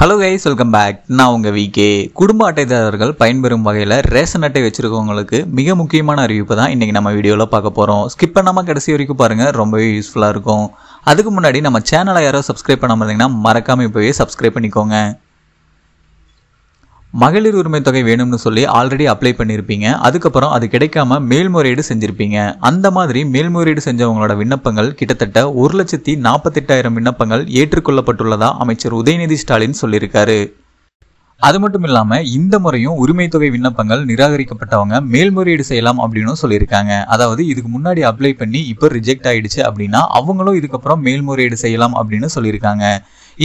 hello guys welcome back நான் உங்கள் VK குடும்ப அட்டைதாரர்கள் பயன்பெறும் வகையில் ரேஷன் அட்டை வச்சுருக்கவங்களுக்கு மிக முக்கியமான அறிவிப்பு தான் இன்றைக்கி நம்ம வீடியோவில் பார்க்க போகிறோம் ஸ்கிப் பண்ணாமல் கடைசி வரைக்கும் பாருங்கள் ரொம்பவே யூஸ்ஃபுல்லாக இருக்கும் அதுக்கு முன்னாடி நம்ம சேனலை யாரோ சப்ஸ்கிரைப் பண்ணாமல் இருந்தீங்கன்னா மறக்காமல் இப்போவே சப்ஸ்கிரைப் பண்ணிக்கோங்க மகளிர் உரிமை தொகை வேணும்னு சொல்லி ஆல்ரெடி அப்ளை பண்ணியிருப்பீங்க அதுக்கப்புறம் அது கிடைக்காம மேல்முறையீடு செஞ்சிருப்பீங்க அந்த மாதிரி மேல்முறையீடு செஞ்சவங்களோட விண்ணப்பங்கள் கிட்டத்தட்ட ஒரு லட்சத்தி நாற்பத்தெட்டாயிரம் விண்ணப்பங்கள் ஏற்றுக்கொள்ளப்பட்டுள்ளதா அமைச்சர் உதயநிதி ஸ்டாலின் சொல்லியிருக்காரு அது மட்டும் இல்லாம இந்த முறையும் உரிமை தொகை விண்ணப்பங்கள் நிராகரிக்கப்பட்டவங்க மேல்முறையீடு செய்யலாம் அப்படின்னு சொல்லியிருக்காங்க அதாவது இதுக்கு முன்னாடி அப்ளை பண்ணி இப்போ ரிஜெக்ட் ஆயிடுச்சு அப்படின்னா அவங்களும் இதுக்கப்புறம் மேல்முறையீடு செய்யலாம் அப்படின்னு சொல்லியிருக்காங்க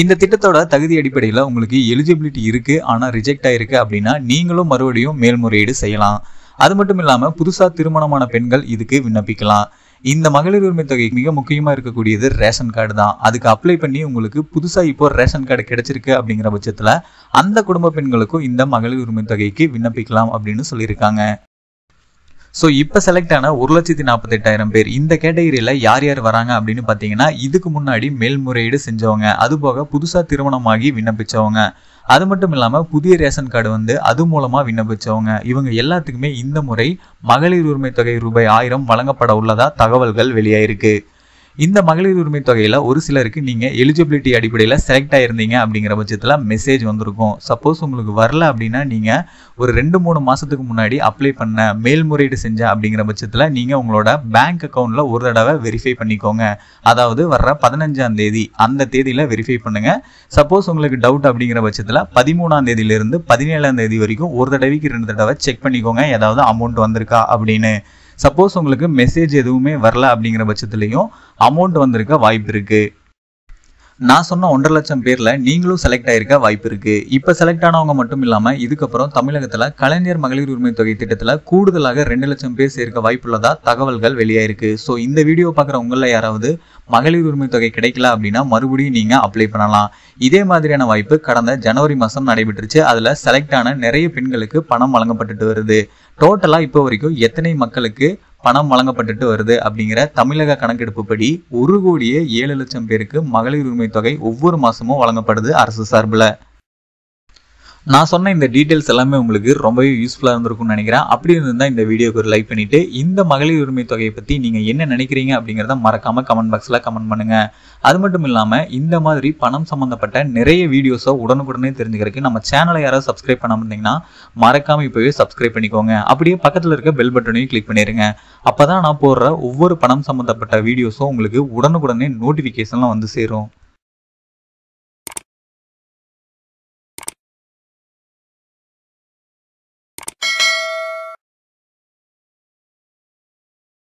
இந்த திட்டத்தோட தகுதி அடிப்படையில் உங்களுக்கு எலிஜிபிலிட்டி இருக்கு ஆனால் ரிஜெக்ட் ஆயிருக்கு அப்படின்னா நீங்களும் மறுபடியும் மேல்முறையீடு செய்யலாம் அது மட்டும் இல்லாமல் புதுசாக திருமணமான பெண்கள் இதுக்கு விண்ணப்பிக்கலாம் இந்த மகளிர் உரிமை தொகை மிக முக்கியமாக இருக்கக்கூடியது ரேஷன் கார்டு தான் அதுக்கு அப்ளை பண்ணி உங்களுக்கு புதுசாக இப்போ ரேஷன் கார்டு கிடைச்சிருக்கு அப்படிங்கிற பட்சத்தில் அந்த குடும்ப பெண்களுக்கும் இந்த மகளிர் உரிமை தொகைக்கு விண்ணப்பிக்கலாம் அப்படின்னு சொல்லியிருக்காங்க ஸோ இப்போ செலக்ட் ஆன ஒரு லட்சத்தி நாற்பத்தெட்டாயிரம் பேர் இந்த கேட்டகரியில் யார் யார் வராங்க அப்படின்னு பார்த்தீங்கன்னா இதுக்கு முன்னாடி மேல்முறையீடு செஞ்சவங்க அதுபோக புதுசாக திருமணமாகி விண்ணப்பித்தவங்க அது மட்டும் இல்லாமல் புதிய ரேஷன் கார்டு வந்து அது மூலமாக விண்ணப்பிச்சவங்க இவங்க எல்லாத்துக்குமே இந்த முறை மகளிர் உரிமை தொகை ரூபாய் ஆயிரம் வழங்கப்பட உள்ளதா தகவல்கள் வெளியாயிருக்கு இந்த மகளிர் உரிமை தொகையில் ஒரு சிலருக்கு நீங்கள் எலிஜிபிலிட்டி அடிப்படையில் செலக்ட் ஆகிருந்தீங்க அப்படிங்கிற பட்சத்தில் மெசேஜ் வந்திருக்கும் சப்போஸ் உங்களுக்கு வரல அப்படின்னா நீங்கள் ஒரு ரெண்டு மூணு மாதத்துக்கு முன்னாடி அப்ளை பண்ண மேல்முறையீடு செஞ்ச அப்படிங்கிற பட்சத்தில் நீங்கள் உங்களோட பேங்க் அக்கௌண்ட்டில் ஒரு தடவை வெரிஃபை பண்ணிக்கோங்க அதாவது வர்ற பதினஞ்சாம் தேதி அந்த தேதியில் வெரிஃபை பண்ணுங்கள் சப்போஸ் உங்களுக்கு டவுட் அப்படிங்கிற பட்சத்தில் பதிமூணாம் தேதியிலிருந்து பதினேழாம் தேதி வரைக்கும் ஒரு தடவைக்கு ரெண்டு தடவை செக் பண்ணிக்கோங்க ஏதாவது அமௌண்ட் வந்திருக்கா அப்படின்னு சப்போஸ் உங்களுக்கு மெசேஜ் எதுவுமே வரல அப்படிங்கிற பட்சத்துலையும் அமௌண்ட் வந்திருக்க வாய்ப்பு இருக்கு நான் சொன்ன ஒன்றரை லட்சம் பேரில் நீங்களும் செலக்ட் ஆகிருக்க வாய்ப்பு இருக்குது இப்போ செலக்ட் ஆனவங்க மட்டும் இல்லாமல் இதுக்கப்புறம் தமிழகத்தில் கலைஞர் மகளிர் உரிமை தொகை திட்டத்தில் கூடுதலாக ரெண்டு லட்சம் பேர் சேர்க்க வாய்ப்புள்ளதாக தகவல்கள் வெளியாயிருக்கு ஸோ இந்த வீடியோ பாக்குற உங்கள யாராவது மகளிர் உரிமை தொகை கிடைக்கல அப்படின்னா மறுபடியும் நீங்கள் அப்ளை பண்ணலாம் இதே மாதிரியான வாய்ப்பு கடந்த ஜனவரி மாதம் நடைபெற்றுச்சு அதில் செலக்ட் ஆன நிறைய பெண்களுக்கு பணம் வழங்கப்பட்டுட்டு வருது டோட்டலாக இப்போ வரைக்கும் எத்தனை மக்களுக்கு பணம் வழங்கப்பட்டுட்டு வருது அப்படிங்கிற தமிழக கணக்கெடுப்பு படி ஒரு கோடியே ஏழு லட்சம் பேருக்கு மகளிர் உரிமை தொகை ஒவ்வொரு மாதமும் வழங்கப்படுது அரசு சார்பில் நான் சொன்ன இந்த டீட்டெயில்ஸ் எல்லாமே உங்களுக்கு ரொம்பவே யூஸ்ஃபுல்லாக இருந்திருக்கும்னு நினைக்கிறேன் அப்படி இருந்தால் இந்த வீடியோக்கு ஒரு லைக் பண்ணிவிட்டு இந்த மகளிர் உரிமை தொகையை பற்றி நீங்கள் என்ன நினைக்கிறீங்க அப்படிங்கிறத மறக்காமல் கமெண்ட் பாக்ஸில் கமெண்ட் பண்ணுங்கள் அது மட்டும் இல்லாமல் இந்த மாதிரி பணம் சம்மந்தப்பட்ட நிறைய வீடியோஸை உடனுக்குடனே தெரிஞ்சுக்கிறதுக்கு நம்ம சேனலை யாராவது சப்ஸ்கிரைப் பண்ணாமல் இருந்தீங்கன்னா மறக்காமல் இப்போவே சப்ஸ்கிரைப் பண்ணிக்கோங்க அப்படியே பக்கத்தில் இருக்க பெல் பட்டனையும் கிளிக் பண்ணிடுங்க அப்போ தான் நான் போடுற ஒவ்வொரு பணம் சம்மந்தப்பட்ட வீடியோஸும் உங்களுக்கு உடனுக்குடனே நோட்டிஃபிகேஷன்லாம் வந்து சேரும்